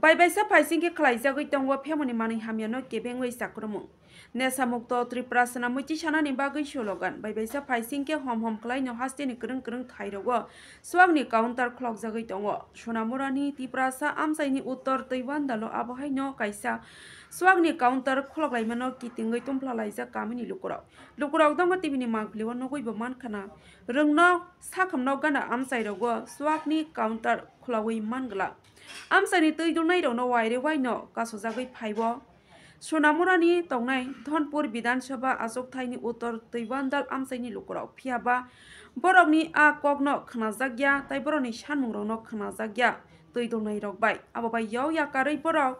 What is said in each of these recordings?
바이바이 사파이싱게 클라이자고 있던 거 페모니만은 하면은 개뱅의 사크로몽 নেশামুক্ত ত্রিপুরা সামুই সানানি বাকি স্লোগান বাইবাইসা ফাইসিংকে হম হম খাই হাস্তিনি গ্রং গ্রং থাইরগ সোয়াংনি counter clock জাগৈ দङ সোনামুরানি ত্রিপুরাসা আমসাইনি উত্তর তৈবান দালো আবহাই ন কাইসা সোয়াংনি কাউন্টার খলক লাইমানো কিটিংগৈ তুমফ্লা লাইজা কামিনি লুকুরাও লুকুরাও দङ টিভিনি মাগলিও নগৈব মানখানা রংন সাখামনাও গানা আমসাইরগ সোয়াকনি কাউন্টার খলাউই মানগলা আমসাইনি তৈদুনাইরও ন ওয়াইরে ওয়াইন কাসোজাগৈ ফাইব সোনামুরানি তংনাই ধনপুর বিধানসভা আসক থাইনি উত্তর তৈবান্দাল আমসাইনি লোকরাও ফিয়াবা বরকনি আ কগ্ন খানাজাগিয়া তাই বরকনি সানমুরন খানাজাগিয়া তৈ দৌনাই রকবাই আবাবাই ইয়াও ইয়াকারৈ বরক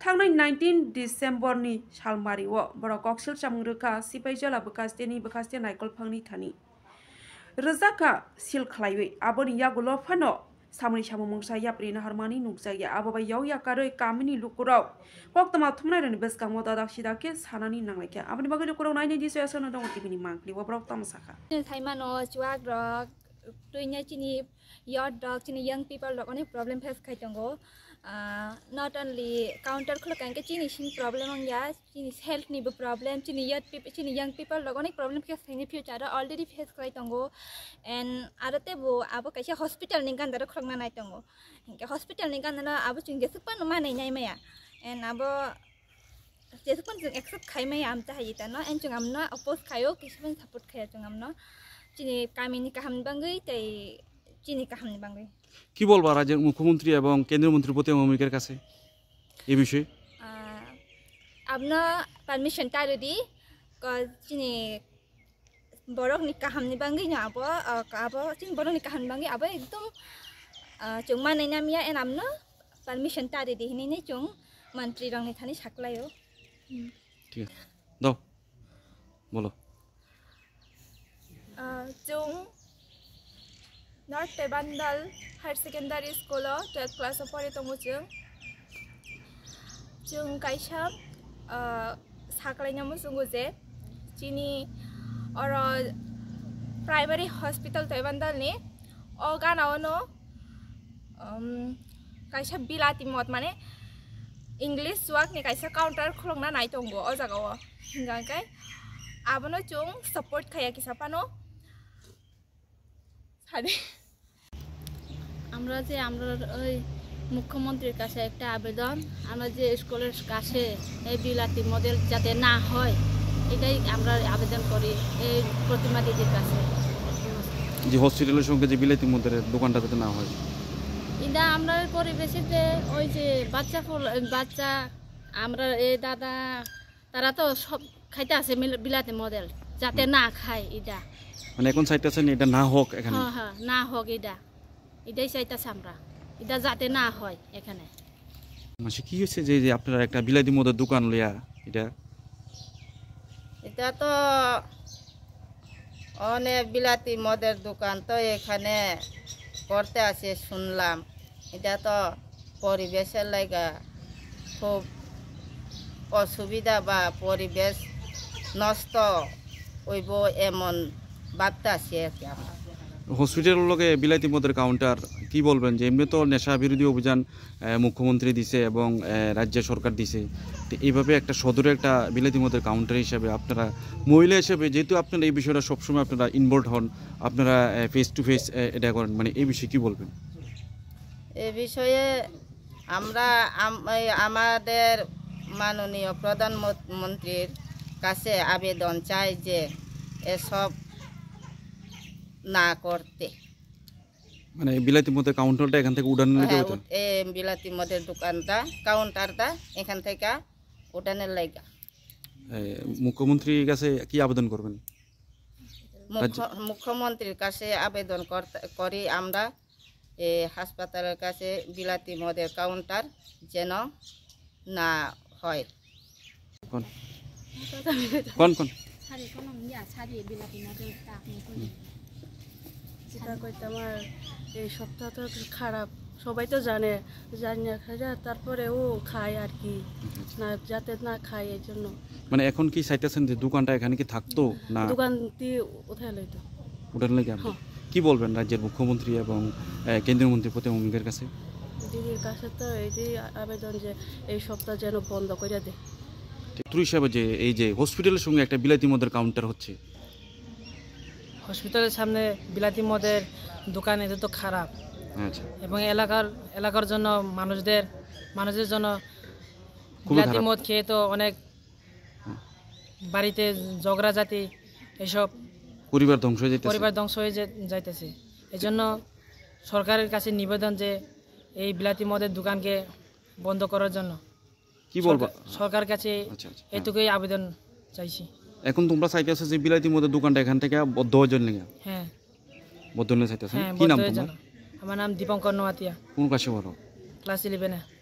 থাংনাই নাইনটিন ডিসেম্বরনি সালমারিও বরক ককসিল চামংরেখা সিপাই জলা বকাস্তেনি বকাস্তে নাইকল ফাংনি থানি রোজাকা সিল খালাইবে আবনি ইয়াগুলো ফানো samani shamu mungsa yap rina harmani nuksa ya ababa yau ya karo e kamini lukurau kok tama thumna rani bes kamo da dakshi da ke sanani nang lekya abani bagali kurau nai ni disu yasa na dong tibini mangkli wa brok tam saka thai mano chuak rok tuinya chini yod dog chini young people lok onek problem face khai tongo not only counter khlo kanke chini sin problem ang ya chini health ni problem chini yet people chini young people logo ni problem ke sin future already face kai tongo and arate bo abo kaise hospital ni kan dar khlo nai tongo ke hospital ni kan dar abo chung jesu pan ma nai nai maya and abo jesu pan jung accept khai mai am ta hi ta no and chung am na oppose khayo kisu pan support khaya chung am no chini kami ni kaham bangai tei কি বলবা রাজ্যের মুখ্যমন্ত্রী এবং কেন্দ্রীয় মন্ত্রীর প্রতি অমিকের কাছে এই বিষয়ে আপনার পারমিশন তার দি চিনি বরক নি কাহামনি বাঙ্গি না আব আব চিনি বরক নি কাহামনি বাঙ্গি আব একদম চং মানাই না মিয়া এন আমনো পারমিশন তারে দিহিনি নে চং মন্ত্রী রংনি থানি সাকলায়ও ঠিক আছে দাও বলো চং नर्थ टेबान्दाल हायार सेकेन्डारि स्कुलाव टुवेल्भ क्लासाव फरायदों जों जों कायसा साग्लायना मोसोगौ जे जोंनि अर प्राइमारि हस्पिटाल टेबान्दालनि अगानावनो गानावनो कायसा बिलाति मत माने इंग्लिश वाकनि कायसा काउन्टार खुलुंना नायदोंगौ अ जागाव हिंगांखाय आबनो जों सपोर्ट खाया किसापानो 好的。আমরা যে আমরা ওই মুখ্যমন্ত্রীর কাছে একটা আবেদন আমরা যে স্কুলের কাছে এই বিলাতি মডেল যাতে না হয় এটাই আমরা আবেদন করি এই প্রতিমা দিদির কাছে যে হসপিটালের সঙ্গে যে বিলাতি মন্দিরের দোকানটা যাতে না হয় এটা আমরা পরিবেশিতে ওই যে বাচ্চা ফুল বাচ্চা আমরা এই দাদা তারা তো সব খাইতে আছে বিলাতি মডেল যাতে না খায় এটা মানে এখন চাইতেছেন এটা না হোক এখানে হ্যাঁ হ্যাঁ না হোক এটা এটাই চাইতাছি আমরা এটা যাতে না হয় এখানে মাসে কি হয়েছে যে যে আপনারা একটা বিলাতি মদের দোকান লইয়া এটা এটা তো অনেক বিলাতি মদের দোকান তো এখানে করতে আছে শুনলাম এটা তো পরিবেশের লাগা খুব অসুবিধা বা পরিবেশ নষ্ট হইব এমন বার্তা আছে আর কি আমরা হসপিটাল লগে বিলাইতি মদের কাউন্টার কি বলবেন যে এমনি তো নেশা বিরোধী অভিযান মুখ্যমন্ত্রী দিছে এবং রাজ্য সরকার দিছে তো এইভাবে একটা সদরে একটা বিলাইতি মদের কাউন্টার হিসাবে আপনারা মহিলা হিসেবে যেহেতু আপনারা এই বিষয়টা সবসময় আপনারা ইনভলভ হন আপনারা ফেস টু ফেস এটা করেন মানে এই বিষয়ে কি বলবেন এ বিষয়ে আমরা আমাদের মাননীয় প্রধানমন্ত্রীর কাছে আবেদন চাই যে এসব না করতে মানে বিলাতি মধ্যে কাউন্টারটা এখান থেকে উড়ান লাগে হ্যাঁ, বিলাতি মধ্যে দোকানটা কাউন্টারটা এখান থেকে উঠানের লাগে মুখ্যমন্ত্রীর কাছে কি আবেদন করবেন মুখ্যমন্ত্রীর কাছে আবেদন করি আমরা হাসপাতালের কাছে বিলাতি মদের কাউন্টার যেন না হয় কোন কোন কোন চিন্তা করতে আমার এই সপ্তাহ তো খারাপ সবাই তো জানে জানি না খাই যা তারপরে ও খায় আর কি না যাতে না খায় এই জন্য মানে এখন কি চাইতেছেন যে দোকানটা এখানে কি থাকতো না দোকানটি দিয়ে কোথায় লইতো ওটার লাগে আপনি হ্যাঁ। কি বলবেন রাজ্যের মুখ্যমন্ত্রী এবং কেন্দ্রীয় মন্ত্রী প্রতি অঙ্গের কাছে দিদির কাছে তো যে আবেদন যে এই সপ্তাহ যেন বন্ধ করে দেয় ত্রিশ যে এই যে হসপিটালের সঙ্গে একটা বিলাতি মদের কাউন্টার হচ্ছে হসপিটালের সামনে বিলাতি মদের দোকান এটা তো খারাপ আচ্ছা। এবং এলাকার এলাকার জন্য মানুষদের মানুষের জন্য বিলাতি মদ খেয়ে তো অনেক বাড়িতে ঝগড়া জাতি এসব পরিবার ধ্বংস হয়ে পরিবার ধ্বংস হয়ে যাইতেছে এই জন্য সরকারের কাছে নিবেদন যে এই বিলাতি মদের দোকানকে বন্ধ করার জন্য কি বলবো সরকার কাছে আচ্ছা, আচ্ছা। এটুকুই আবেদন চাইছি এখন তোমরা আছো যে বিলাতি মধ্যে দোকানটা এখান থেকে বদ্ধ হওয়ার লেগে হ্যাঁ বদ্ধ হলে চাইতেছেন হ্যাঁ, কি নাম তোমার আমার নাম দীপঙ্কর নোয়াতিয়া কোন ক্লাসে পড়ো ক্লাস ইলেভেনে